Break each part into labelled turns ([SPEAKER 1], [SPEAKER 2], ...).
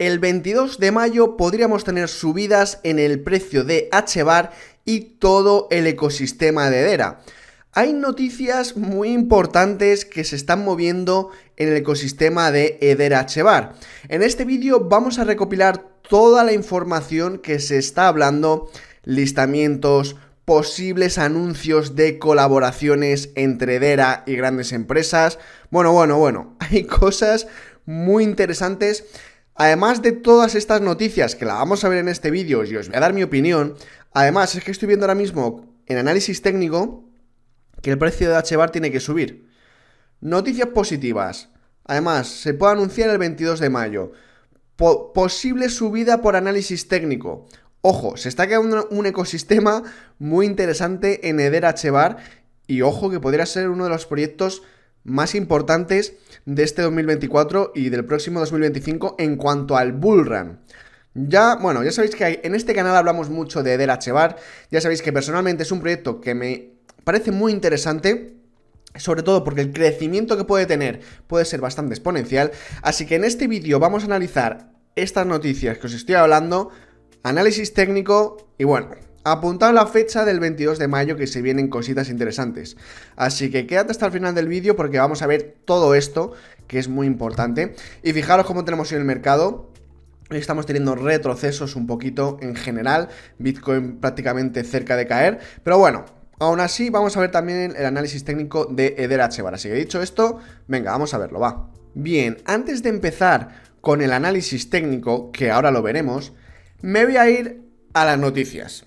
[SPEAKER 1] El 22 de mayo podríamos tener subidas en el precio de HBAR y todo el ecosistema de Dera. Hay noticias muy importantes que se están moviendo en el ecosistema de Edera HBAR. En este vídeo vamos a recopilar toda la información que se está hablando, listamientos, posibles anuncios de colaboraciones entre Edera y grandes empresas. Bueno, bueno, bueno, hay cosas muy interesantes Además de todas estas noticias que la vamos a ver en este vídeo y os voy a dar mi opinión, además es que estoy viendo ahora mismo en análisis técnico que el precio de HBAR tiene que subir. Noticias positivas. Además, se puede anunciar el 22 de mayo. posible subida por análisis técnico. Ojo, se está creando un ecosistema muy interesante en Eder HBAR y ojo que podría ser uno de los proyectos más importantes de este 2024 y del próximo 2025 en cuanto al bull run. Ya, bueno, ya sabéis que en este canal hablamos mucho de Derachevar, ya sabéis que personalmente es un proyecto que me parece muy interesante, sobre todo porque el crecimiento que puede tener puede ser bastante exponencial, así que en este vídeo vamos a analizar estas noticias que os estoy hablando, análisis técnico y bueno, Apuntad la fecha del 22 de mayo que se vienen cositas interesantes. Así que quédate hasta el final del vídeo porque vamos a ver todo esto, que es muy importante. Y fijaros cómo tenemos en el mercado. Estamos teniendo retrocesos un poquito en general, Bitcoin prácticamente cerca de caer, pero bueno, aún así vamos a ver también el análisis técnico de Eder Achevar. Así que dicho esto, venga, vamos a verlo, va. Bien, antes de empezar con el análisis técnico, que ahora lo veremos, me voy a ir a las noticias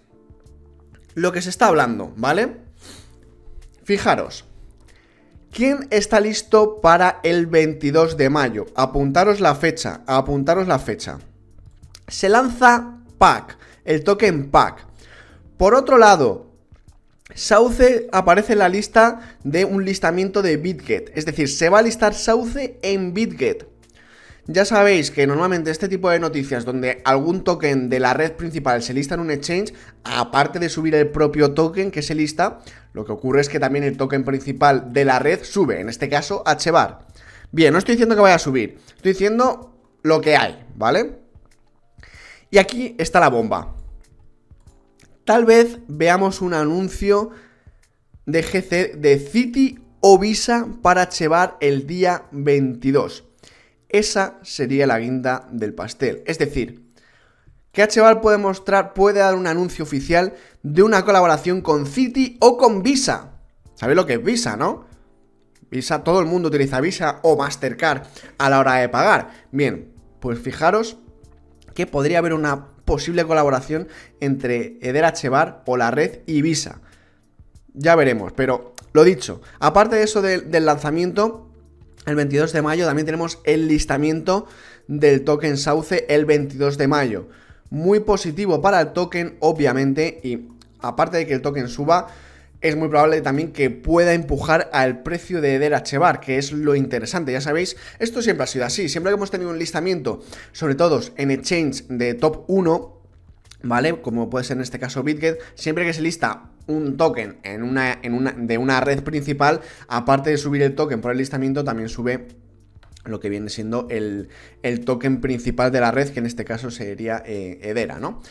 [SPEAKER 1] lo que se está hablando, ¿vale? Fijaros, ¿quién está listo para el 22 de mayo? Apuntaros la fecha, apuntaros la fecha. Se lanza Pack, el token Pack. Por otro lado, Sauce aparece en la lista de un listamiento de BitGet, es decir, se va a listar Sauce en BitGet. Ya sabéis que normalmente este tipo de noticias donde algún token de la red principal se lista en un exchange, aparte de subir el propio token que se lista, lo que ocurre es que también el token principal de la red sube, en este caso HBAR. Bien, no estoy diciendo que vaya a subir, estoy diciendo lo que hay, ¿vale? Y aquí está la bomba. Tal vez veamos un anuncio de GC de Citi o Visa para HBAR el día 22. Esa sería la guinda del pastel. Es decir, que HBAR puede mostrar, puede dar un anuncio oficial de una colaboración con City o con Visa. ¿Sabéis lo que es Visa, no? Visa, todo el mundo utiliza Visa o Mastercard a la hora de pagar. Bien, pues fijaros que podría haber una posible colaboración entre Eder Achevar o la red y Visa. Ya veremos, pero lo dicho, aparte de eso del lanzamiento, el 22 de mayo también tenemos el listamiento del token Sauce el 22 de mayo. Muy positivo para el token, obviamente, y aparte de que el token suba, es muy probable también que pueda empujar al precio de Bar, que es lo interesante. Ya sabéis, esto siempre ha sido así. Siempre que hemos tenido un listamiento, sobre todo en exchange de top 1, ¿vale? Como puede ser en este caso BitGet, siempre que se lista un token en una, en de una red principal, aparte de subir el token por el listamiento, también sube lo que viene siendo el, token principal de la red, que en este caso sería eh, Hedera Edera, ¿no?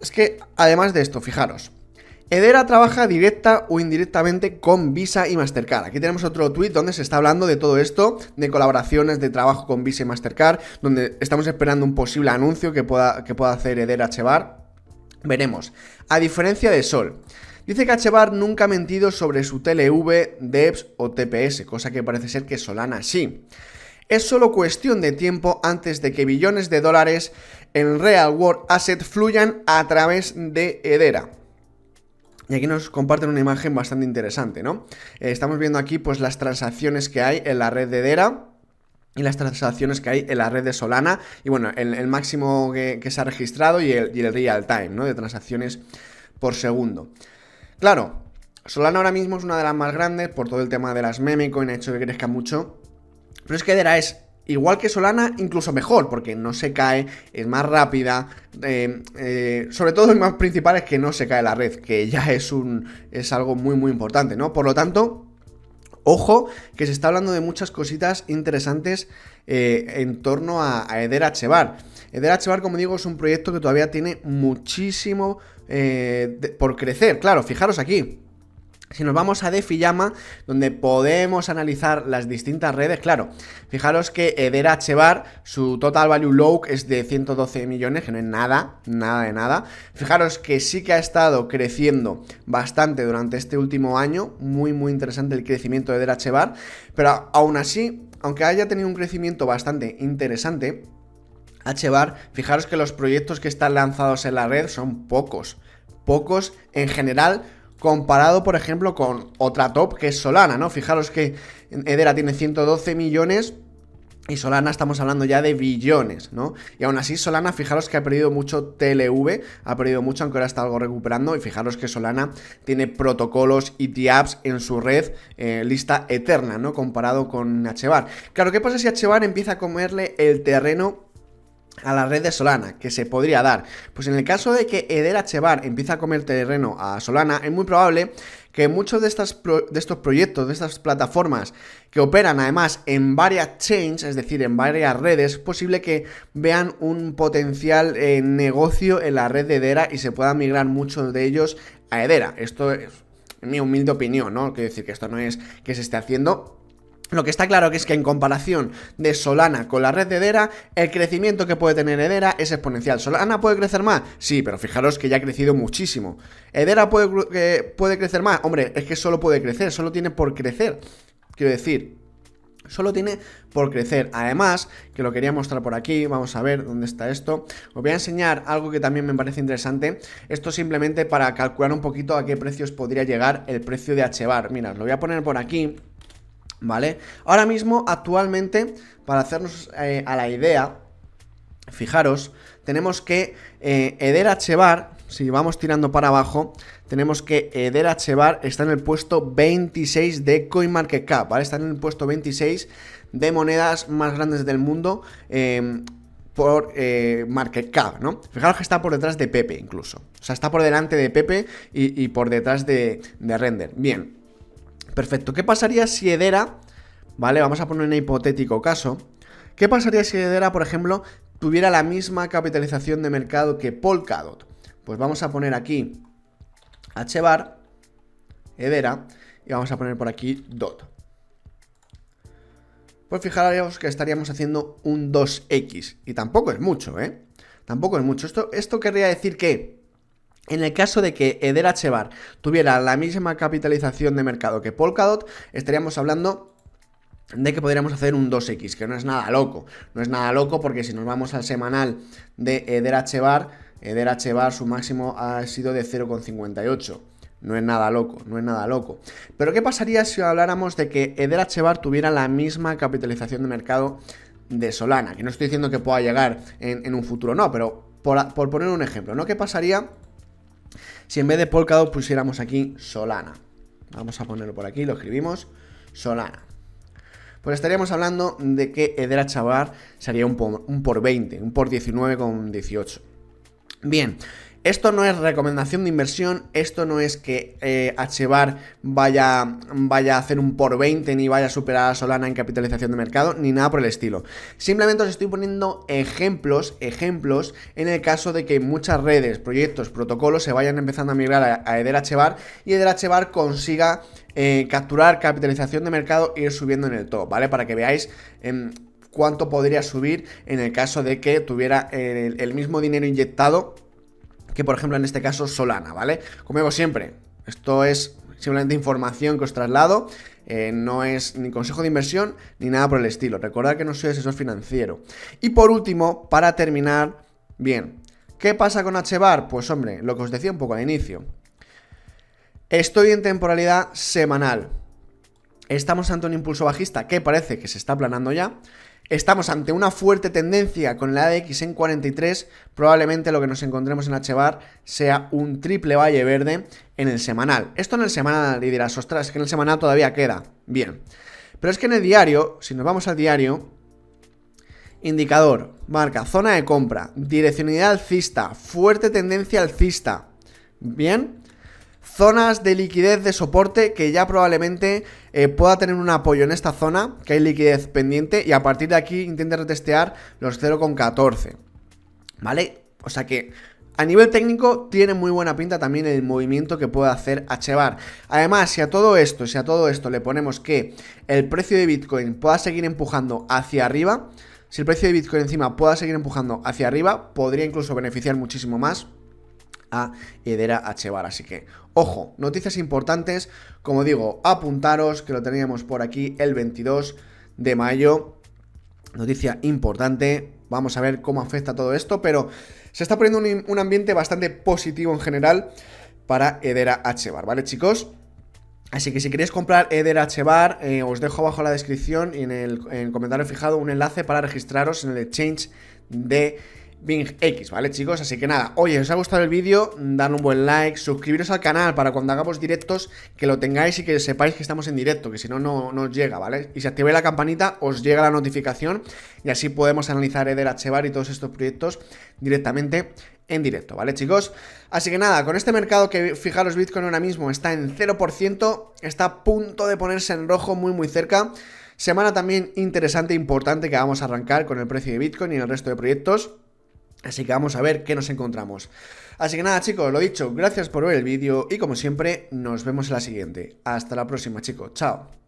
[SPEAKER 1] Es que además de esto, fijaros, Edera trabaja directa o indirectamente con Visa y Mastercard. Aquí tenemos otro tweet donde se está hablando de todo esto, de colaboraciones, de trabajo con Visa y Mastercard, donde estamos esperando un posible anuncio que pueda, que pueda hacer Edera Chebar. Veremos. A diferencia de Sol. Dice que Chebar nunca ha mentido sobre su TLV, DEPS o TPS, cosa que parece ser que Solana sí. Es solo cuestión de tiempo antes de que billones de dólares en Real World Asset fluyan a través de Edera. Y aquí nos comparten una imagen bastante interesante, ¿no? Eh, estamos viendo aquí pues las transacciones que hay en la red de Dera y las transacciones que hay en la red de Solana y bueno, el, máximo que, se ha registrado y el, real time, ¿no? De transacciones por segundo. Claro, Solana ahora mismo es una de las más grandes por todo el tema de las memecoin, ha hecho que crezca mucho. Pero es que Dera es Igual que Solana, incluso mejor, porque no se cae, es más rápida. Eh, eh, sobre todo, el más principal es que no se cae la red, que ya es, un, es algo muy, muy importante, ¿no? Por lo tanto, Ojo que se está hablando de muchas cositas interesantes eh, en torno a, a Eder HBAR. Eder como digo, es un proyecto que todavía tiene muchísimo por crecer. Claro, fijaros aquí. Si nos vamos a DeFi-Llama, donde podemos analizar las distintas redes, claro, fijaros que Eder HBAR, su total value low es de 112 millones, que no es nada, nada de nada. Fijaros que sí que ha estado creciendo bastante durante este último año, muy muy interesante el crecimiento de Edera HBAR. pero aún así, aunque haya tenido un crecimiento bastante interesante, HBAR, fijaros que los proyectos que están lanzados en la red son pocos, pocos en general comparado, por ejemplo, con otra top que es Solana, ¿no? Fijaros que Edera tiene 112 millones. Y Solana estamos hablando ya de billones, ¿no? Y aún así Solana, fijaros que ha perdido mucho TLV, ha perdido mucho, aunque ahora está algo recuperando. Y fijaros que Solana tiene protocolos y apps en su red eh, lista eterna, ¿no? Comparado con HBAR. Claro, ¿qué pasa si HBAR empieza a comerle el terreno a la red de Solana, que se podría dar. Pues en el caso de que Eder Chevar empiece a comer terreno a Solana, es muy probable que muchos de, estas de estos proyectos, de estas plataformas que operan además en varias chains, es decir, en varias redes, es posible que vean un potencial eh, negocio en la red de Edera y se puedan migrar muchos de ellos a Edera. Esto es mi humilde opinión, ¿no? Quiero decir que esto no es que se esté haciendo, lo que está claro que es que en comparación de Solana con la red de Hedera, el crecimiento que puede tener Hedera es exponencial. ¿Solana puede crecer más? Sí, pero fijaros que ya ha crecido muchísimo. ¿Hedera puede, eh, puede crecer más? Hombre, es que solo puede crecer, solo tiene por crecer. Quiero decir, Solo tiene por crecer. Además, que lo quería mostrar por aquí, vamos a ver dónde está esto. Os voy a enseñar algo que también me parece interesante. Esto simplemente para calcular un poquito a qué precios podría llegar el precio de HBAR. Mirad, lo voy a poner por aquí. ¿Vale? Ahora mismo, actualmente, para hacernos eh, a la idea, fijaros, tenemos que eh, Eder Achevar, si vamos tirando para abajo, tenemos que Eder Achevar está en el puesto 26 de CoinMarketCap, ¿vale? Está en el puesto 26 de monedas más grandes del mundo em, por eh, MarketCap, ¿no? Fijaros que está por detrás de Pepe incluso. O sea, está por delante de Pepe y, por detrás de, de Render. Bien. Perfecto. ¿Qué pasaría si Edera, vale, vamos a poner un hipotético caso, ¿qué pasaría si Edera, por ejemplo, tuviera la misma capitalización de mercado que Polkadot? Pues vamos a poner aquí hbar, Edera, y vamos a poner por aquí dot. Pues fijaros que estaríamos haciendo un 2x, y tampoco es mucho, ¿eh? Tampoco es mucho. Esto, esto querría decir que en el caso de que Eder chebar tuviera la misma capitalización de mercado que Polkadot, estaríamos hablando de que podríamos hacer un 2x, que no es nada loco. No es nada loco porque si nos vamos al semanal de Eder chebar, Eder chebar su máximo ha sido de 0,58. No es nada loco, no es nada loco. Pero ¿qué pasaría si habláramos de que Eder chebar tuviera la misma capitalización de mercado de Solana? Que no estoy diciendo que pueda llegar en, un futuro, no, pero por, por poner un ejemplo, ¿no? ¿Qué pasaría? si en vez de Polkadot pusiéramos aquí Solana. Vamos a ponerlo por aquí, lo escribimos. Solana. Pues estaríamos hablando de que Edera Chavar sería un por, un por 20, un por 19,18. Bien, esto no es recomendación de inversión, esto no es que eh, Hbar vaya, vaya a hacer un por 20 ni vaya a superar a Solana en capitalización de mercado, ni nada por el estilo. Simplemente os estoy poniendo ejemplos, ejemplos, en el caso de que muchas redes, proyectos, protocolos se vayan empezando a migrar a, Eder y Eder Hbar consiga eh, capturar capitalización de mercado e ir subiendo en el top, ¿vale? Para que veáis... Em, cuánto podría subir en el caso de que tuviera eh, el mismo dinero inyectado que por ejemplo en este caso Solana, ¿vale? Como digo siempre, esto es simplemente información que os traslado, eh, no es ni consejo de inversión ni nada por el estilo. Recordad que no soy asesor financiero. Y por último, para terminar, bien, ¿qué pasa con HBAR? Pues hombre, lo que os decía un poco al inicio. Estoy en temporalidad semanal. Estamos ante un impulso bajista que parece que se está aplanando ya. Estamos ante una fuerte tendencia con la ADX en 43. Probablemente lo que nos encontremos en HBAR sea un triple valle verde en el semanal. Esto en el semanal y dirás, ostras, es que en el semanal todavía queda. Bien. Pero es que en el diario, si nos vamos al diario, indicador, marca, zona de compra, direccionalidad alcista, fuerte tendencia alcista. Bien zonas de liquidez de soporte que ya probablemente eh, pueda tener un apoyo en esta zona, que hay liquidez pendiente y a partir de aquí intente retestear los 0,14. ¿Vale? O sea que a nivel técnico tiene muy buena pinta también el movimiento que puede hacer HBAR Además, si a todo esto, si a todo esto le ponemos que el precio de Bitcoin pueda seguir empujando hacia arriba, si el precio de Bitcoin encima pueda seguir empujando hacia arriba, podría incluso beneficiar muchísimo más a Hedera HBAR Así que Ojo, noticias importantes, como digo, apuntaros que lo teníamos por aquí el 22 de mayo. Noticia importante, vamos a ver cómo afecta todo esto, pero se está poniendo un, ambiente bastante positivo en general para Edera Hbar, ¿vale chicos? Así que si queréis comprar Eder Hbar, eh, os dejo abajo en la descripción y en el, en el comentario fijado un enlace para registraros en el exchange de Bing X, ¿vale chicos? Así que nada, oye, si os ha gustado el vídeo, dan un buen like, suscribiros al canal para cuando hagamos directos que lo tengáis y que sepáis que estamos en directo, que si no, no, nos os llega, ¿vale? Y si activáis la campanita, os llega la notificación y así podemos analizar Eder Achevar y todos estos proyectos directamente en directo, ¿vale chicos? Así que nada, con este mercado que fijaros Bitcoin ahora mismo está en 0%, está a punto de ponerse en rojo muy muy cerca. Semana también interesante e importante que vamos a arrancar con el precio de Bitcoin y el resto de proyectos. Así que vamos a ver qué nos encontramos. Así que nada chicos, lo dicho, gracias por ver el vídeo y como siempre nos vemos en la siguiente. Hasta la próxima chicos, chao.